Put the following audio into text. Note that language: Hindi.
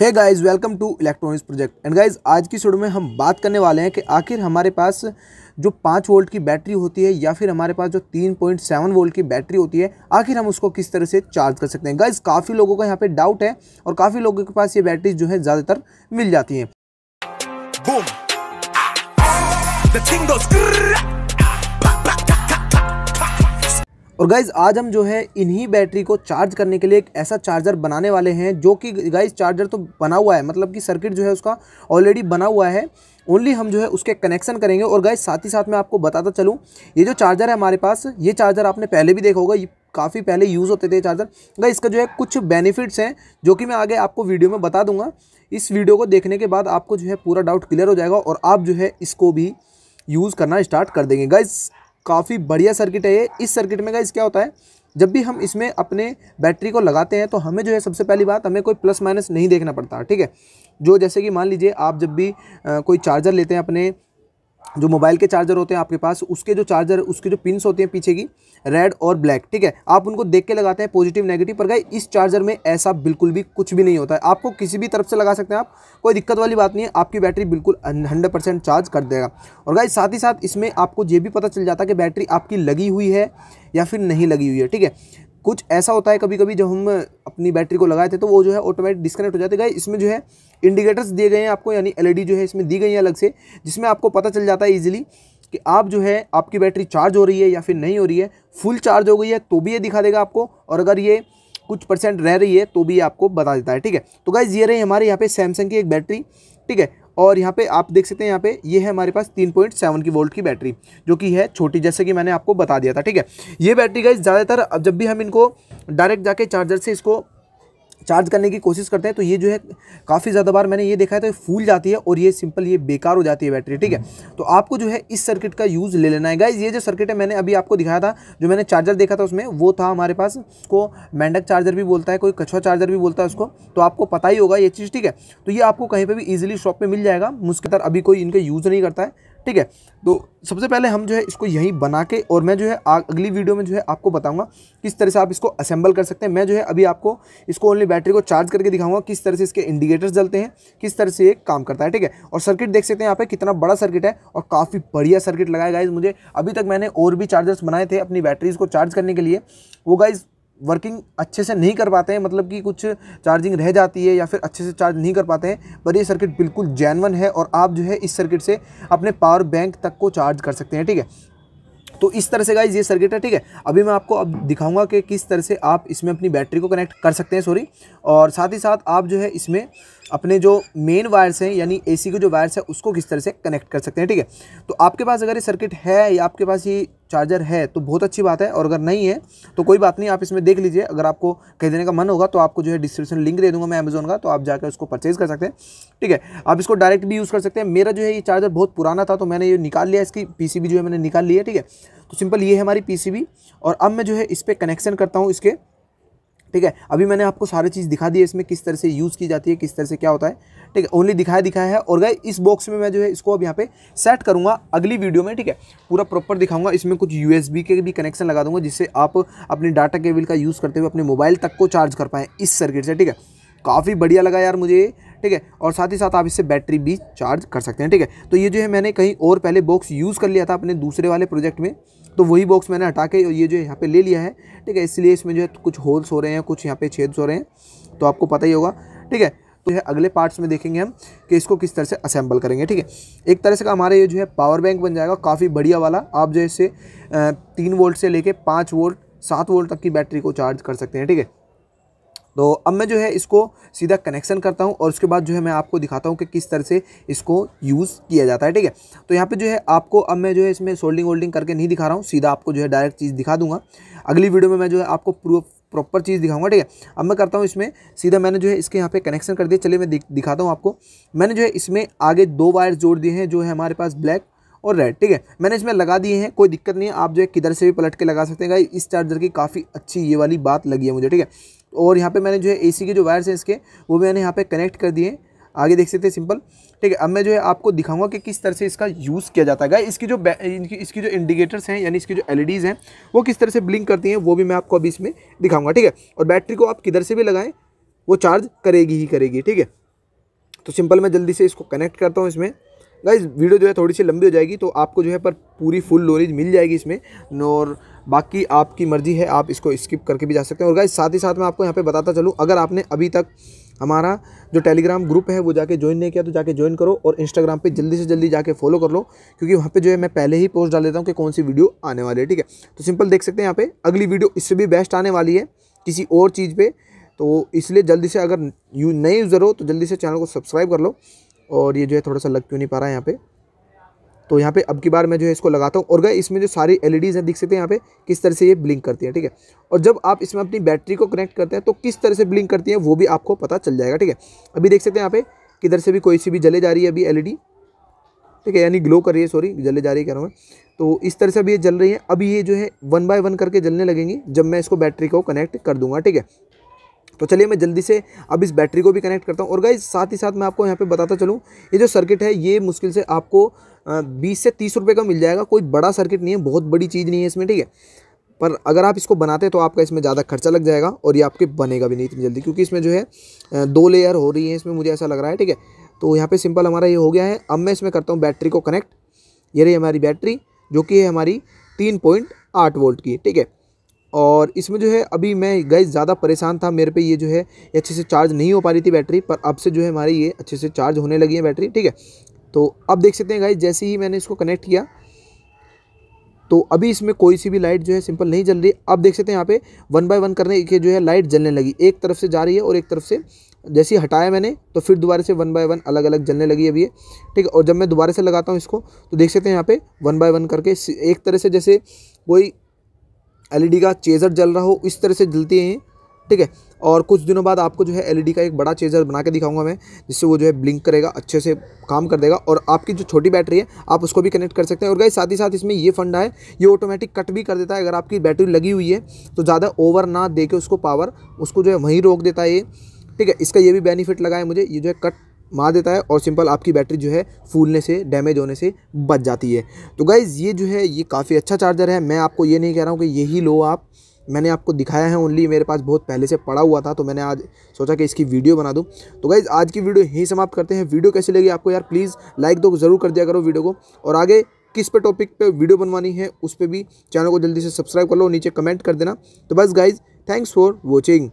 है guys welcome to electronics project and guys आज की वीडियो में हम बात करने वाले हैं कि आखिर हमारे पास जो पाँच वोल्ट की बैटरी होती है या फिर हमारे पास जो तीन पॉइंट सेवन वोल्ट की बैटरी होती है आखिर हम उसको किस तरह से चार्ज कर सकते हैं गाइस काफ़ी लोगों का यहाँ पे डाउट है और काफ़ी लोगों के पास ये बैटरी जो है ज़्यादातर मिल जाती हैं और गाइज़ आज हम जो है इन्हीं बैटरी को चार्ज करने के लिए एक ऐसा चार्जर बनाने वाले हैं जो कि गाइज़ चार्जर तो बना हुआ है मतलब कि सर्किट जो है उसका ऑलरेडी बना हुआ है ओनली हम जो है उसके कनेक्शन करेंगे और गाइज साथ ही साथ मैं आपको बताता चलूँ ये जो चार्जर है हमारे पास ये चार्जर आपने पहले भी देखा होगा ये काफ़ी पहले यूज़ होते थे चार्जर गाइज इसका जो है कुछ बेनिफिट्स हैं जो कि मैं आगे आपको वीडियो में बता दूंगा इस वीडियो को देखने के बाद आपको जो है पूरा डाउट क्लियर हो जाएगा और आप जो है इसको भी यूज़ करना स्टार्ट कर देंगे गाइज काफ़ी बढ़िया सर्किट है ये इस सर्किट में गाइज क्या होता है जब भी हम इसमें अपने बैटरी को लगाते हैं तो हमें जो है सबसे पहली बात हमें कोई प्लस माइनस नहीं देखना पड़ता ठीक है जो जैसे कि मान लीजिए आप जब भी आ, कोई चार्जर लेते हैं अपने जो मोबाइल के चार्जर होते हैं आपके पास उसके जो चार्जर उसके जो पिन्स होते हैं पीछे की रेड और ब्लैक ठीक है आप उनको देख के लगाते हैं पॉजिटिव नेगेटिव पर गए इस चार्जर में ऐसा बिल्कुल भी कुछ भी नहीं होता है आपको किसी भी तरफ से लगा सकते हैं आप कोई दिक्कत वाली बात नहीं है आपकी बैटरी बिल्कुल हंड्रेड चार्ज कर देगा और गाय साथ ही साथ इसमें आपको ये भी पता चल जाता है कि बैटरी आपकी लगी हुई है या फिर नहीं लगी हुई है ठीक है कुछ ऐसा होता है कभी कभी जब हम अपनी बैटरी को लगाए थे तो वो जो है ऑटोमेटिक डिस्कनेक्ट हो जाते गए इसमें जो है इंडिकेटर्स दिए गए हैं आपको यानी एलईडी e जो है इसमें दी गई है अलग से जिसमें आपको पता चल जाता है ईजिली कि आप जो है आपकी बैटरी चार्ज हो रही है या फिर नहीं हो रही है फुल चार्ज हो गई है तो भी ये दिखा देगा आपको और अगर ये कुछ परसेंट रह रही है तो भी आपको बता देता है ठीक है तो गाइज ये रही हमारे यहाँ पे सैमसंग की एक बैटरी ठीक है और यहाँ पे आप देख सकते हैं यहाँ पे ये है हमारे पास 3.7 की वोल्ट की बैटरी जो कि है छोटी जैसे कि मैंने आपको बता दिया था ठीक है ये बैटरी का ज़्यादातर जब भी हम इनको डायरेक्ट जाके चार्जर से इसको चार्ज करने की कोशिश करते हैं तो ये जो है काफ़ी ज़्यादा बार मैंने ये देखा है तो ये फूल जाती है और ये सिंपल ये बेकार हो जाती है बैटरी ठीक है तो आपको जो है इस सर्किट का यूज़ ले लेना है गाइज ये जो सर्किट है मैंने अभी आपको दिखाया था जो मैंने चार्जर देखा था उसमें वो था हमारे पास को मेंढक चार्जर भी बोलता है कोई कछुआ चार्जर भी बोलता है उसको तो आपको पता ही होगा ये चीज़ ठीक है तो ये आपको कहीं पर भी ईजिली शॉप पर मिल जाएगा मुश्किल अभी कोई इनका यूज़ नहीं करता है ठीक है तो सबसे पहले हम जो है इसको यहीं बना के और मैं जो है अगली वीडियो में जो है आपको बताऊंगा किस तरह से आप इसको असेंबल कर सकते हैं मैं जो है अभी आपको इसको ओनली बैटरी को चार्ज करके दिखाऊंगा किस तरह से इसके इंडिकेटर्स जलते हैं किस तरह से ये काम करता है ठीक है और सर्किट देख सकते हैं यहाँ पे कितना बड़ा सर्किट है और काफ़ी बढ़िया सर्किट लगाया गाइज मुझे अभी तक मैंने और भी चार्जर्स बनाए थे अपनी बैटरीज़ को चार्ज करने के लिए वो गाइज़ वर्किंग अच्छे से नहीं कर पाते हैं मतलब कि कुछ चार्जिंग रह जाती है या फिर अच्छे से चार्ज नहीं कर पाते हैं पर ये सर्किट बिल्कुल जैनवन है और आप जो है इस सर्किट से अपने पावर बैंक तक को चार्ज कर सकते हैं ठीक है तो इस तरह से गाइज ये सर्किट है ठीक है अभी मैं आपको अब दिखाऊंगा कि किस तरह से आप इसमें अपनी बैटरी को कनेक्ट कर सकते हैं सॉरी और साथ ही साथ आप जो है इसमें अपने जो मेन वायर्स हैं यानी एसी के जो वायर्स हैं उसको किस तरह से कनेक्ट कर सकते हैं ठीक है तो आपके पास अगर ये सर्किट है या आपके पास ये चार्जर है तो बहुत अच्छी बात है और अगर नहीं है तो कोई बात नहीं आप इसमें देख लीजिए अगर आपको खरीदने का मन होगा तो आपको जो है डिस्क्रिप्शन लिंक दे दूंगा मैं अमेजोन का तो आप जाकर उसको परचेज़ कर सकते हैं ठीक है आप इसको डायरेक्ट भी यूज़ कर सकते हैं मेरा जो है ये चार्जर बहुत पुराना था तो मैंने ये निकाल लिया इसकी पी जो है मैंने निकाल लिया ठीक है तो सिंपल ये है हमारी पी और अब मैं जो है इस पर कनेक्शन करता हूँ इसके ठीक है अभी मैंने आपको सारी चीज़ दिखा दी है इसमें किस तरह से यूज़ की जाती है किस तरह से क्या होता है ठीक है ओनली दिखाया दिखाया है और गए इस बॉक्स में मैं जो है इसको अब यहाँ पे सेट करूँगा अगली वीडियो में ठीक है पूरा प्रॉपर दिखाऊंगा इसमें कुछ यूएसबी के भी कनेक्शन लगा दूंगा जिससे आप अपने डाटा केबल का यूज़ करते हुए अपने मोबाइल तक को चार्ज कर पाएँ इस सर्किट से ठीक है काफ़ी बढ़िया लगा यार मुझे ठीक है और साथ ही साथ आप इससे बैटरी भी चार्ज कर सकते हैं ठीक है तो ये जो है मैंने कहीं और पहले बॉक्स यूज़ कर लिया था अपने दूसरे वाले प्रोजेक्ट में तो वही बॉक्स मैंने हटा के ये जो यहाँ पे ले लिया है ठीक है इसलिए इसमें जो है कुछ होल्स हो रहे हैं कुछ यहाँ पे छेद हो रहे हैं तो आपको पता ही होगा ठीक है तो है अगले पार्ट्स में देखेंगे हम कि इसको किस तरह से असेंबल करेंगे ठीक है एक तरह से का हमारा ये जो है पावर बैंक बन जाएगा काफ़ी बढ़िया वाला आप जो इसे तीन वोल्ट से लेके पाँच वोल्ट सात वोल्ट तक की बैटरी को चार्ज कर सकते हैं ठीक है तो अब मैं जो है इसको सीधा कनेक्शन करता हूँ और उसके बाद जो है मैं आपको दिखाता हूँ कि किस तरह से इसको यूज़ किया जाता है ठीक है तो यहाँ पे जो है आपको अब मैं जो है इसमें सोल्डिंग वोल्डिंग करके नहीं दिखा रहा हूँ सीधा आपको जो है डायरेक्ट चीज़ दिखा दूँगा अगली वीडियो में मैं जो है आपको प्रूफ प्रॉपर चीज़ दिखाऊंगा ठीक है अब मैं करता हूँ इसमें सीधा मैंने जो है इसके यहाँ पे कनेक्शन कर दिया चलिए मैं दिखाता हूँ आपको मैंने जो है इसमें आगे दो वायर जोड़ दिए हैं जो है हमारे पास ब्लैक और रेड ठीक है मैंने इसमें लगा दिए हैं कोई दिक्कत नहीं है आप जो है किधर से भी पलट के लगा सकते हैं इस चार्जर की काफ़ी अच्छी ये वाली बात लगी है मुझे ठीक है और यहाँ पे मैंने जो है एसी के जो वायर्स हैं इसके वो मैंने यहाँ पे कनेक्ट कर दिए आगे देख सकते हैं सिंपल ठीक है अब मैं जो है आपको दिखाऊंगा कि किस तरह से इसका यूज़ किया जाता है इसकी जो इनकी इसकी जो इंडिकेटर्स हैं यानी इसकी जो एलईडीज़ e हैं वो किस तरह से ब्लिंक करती हैं वो भी मैं आपको अभी इसमें दिखाऊंगा ठीक है और बैटरी को आप किधर से भी लगाएं वो चार्ज करेगी ही करेगी ठीक है तो सिंपल मैं जल्दी से इसको कनेक्ट करता हूँ इसमें गाइज वीडियो जो है थोड़ी सी लंबी हो जाएगी तो आपको जो है पर पूरी फुल नॉलेज मिल जाएगी इसमें और बाकी आपकी मर्ज़ी है आप इसको स्किप करके भी जा सकते हैं और गाइज साथ ही साथ मैं आपको यहाँ पे बताता चलूँ अगर आपने अभी तक हमारा जो टेलीग्राम ग्रुप है वो जाके ज्वाइन नहीं किया तो जाके ज्वाइन करो और इंस्टाग्राम पे जल्दी से जल्दी जाके फॉलो कर लो क्योंकि वहाँ पे जो है मैं पहले ही पोस्ट डाल देता हूँ कि कौन सी वीडियो आने वाली है ठीक है तो सिंपल देख सकते हैं यहाँ पे अगली वीडियो इससे भी बेस्ट आने वाली है किसी और चीज़ पर तो इसलिए जल्दी से अगर यू नए यूज़र हो तो जल्दी से चैनल को सब्सक्राइब कर लो और ये जो है थोड़ा सा लग क्यों नहीं पा रहा है यहाँ पे तो यहाँ पे अब की बार मैं जो है इसको लगाता हूँ और गए इसमें जो सारी एलईडीज़ e हैं दिख सकते हैं यहाँ पे किस तरह से ये ब्लिंक करती है ठीक है और जब आप इसमें अपनी बैटरी को कनेक्ट करते हैं तो किस तरह से ब्लिंक करती है वो भी आपको पता चल जाएगा ठीक है अभी देख सकते हैं यहाँ पे किधर से भी कोई सी भी जले जा रही है अभी एल e ठीक है यानी ग्लो कर रही है सॉरी जले जा रही है कह रहा हूँ तो इस तरह से अभी ये जल रही है अभी ये जो है वन बाय वन करके जलने लगेंगी जब मैं इसको बैटरी को कनेक्ट कर दूंगा ठीक है तो चलिए मैं जल्दी से अब इस बैटरी को भी कनेक्ट करता हूँ और गाइज साथ ही साथ मैं आपको यहाँ पे बताता चलूँ ये जो सर्किट है ये मुश्किल से आपको बीस से तीस रुपये का मिल जाएगा कोई बड़ा सर्किट नहीं है बहुत बड़ी चीज़ नहीं है इसमें ठीक है पर अगर आप इसको बनाते तो आपका इसमें ज़्यादा खर्चा लग जाएगा और ये आपके बनेगा भी नहीं इतनी जल्दी क्योंकि इसमें जो है दो लेयर हो रही है इसमें मुझे ऐसा लग रहा है ठीक है तो यहाँ पे सिंपल हमारा ये हो गया है अब मैं इसमें करता हूँ बैटरी को कनेक्ट ये रही हमारी बैटरी जो कि है हमारी तीन पॉइंट आठ वोल्ट की ठीक है और इसमें जो है अभी मैं गई ज़्यादा परेशान था मेरे पे ये जो है अच्छे से चार्ज नहीं हो पा रही थी बैटरी पर अब से जो है हमारी ये अच्छे से चार्ज होने लगी है बैटरी ठीक है तो अब देख सकते हैं गाइज जैसे ही मैंने इसको कनेक्ट किया तो अभी इसमें कोई सी भी लाइट जो है सिंपल नहीं जल रही अब देख सकते हैं यहाँ पे वन बाय वन करने के जो है लाइट जलने लगी एक तरफ से जा रही है और एक तरफ से जैसे ही हटाया मैंने तो फिर दोबारा से वन बाय वन अलग अलग जलने लगी अभी ये ठीक है और जब मैं दोबारा से लगाता हूँ इसको तो देख सकते हैं यहाँ पे वन बाय वन करके एक तरह से जैसे कोई एलईडी का चेजर जल रहा हो इस तरह से जलते हैं ठीक है और कुछ दिनों बाद आपको जो है एलईडी का एक बड़ा चेजर बना के दिखाऊंगा मैं जिससे वो जो है ब्लिंक करेगा अच्छे से काम कर देगा और आपकी जो छोटी बैटरी है आप उसको भी कनेक्ट कर सकते हैं और गाइस साथ ही साथ इसमें ये फंडा है ये ऑटोमेटिक कट भी कर देता है अगर आपकी बैटरी लगी हुई है तो ज़्यादा ओवर ना दे के उसको पावर उसको जो है वहीं रोक देता है ये ठीक है इसका ये भी बेनिफिट लगा है मुझे ये जो है कट मार देता है और सिंपल आपकी बैटरी जो है फूलने से डैमेज होने से बच जाती है तो गाइज़ ये जो है ये काफ़ी अच्छा चार्जर है मैं आपको ये नहीं कह रहा हूँ कि यही लो आप मैंने आपको दिखाया है ओनली मेरे पास बहुत पहले से पड़ा हुआ था तो मैंने आज सोचा कि इसकी वीडियो बना दूँ तो गाइज़ आज की वीडियो यहीं समाप्त करते हैं वीडियो कैसी लगी आपको यार प्लीज़ लाइक दो ज़रूर कर दिया करो वीडियो को और आगे किस पे टॉपिक पे वीडियो बनवानी है उस पर भी चैनल को जल्दी से सब्सक्राइब कर लो नीचे कमेंट कर देना तो बस गाइज़ थैंक्स फॉर वॉचिंग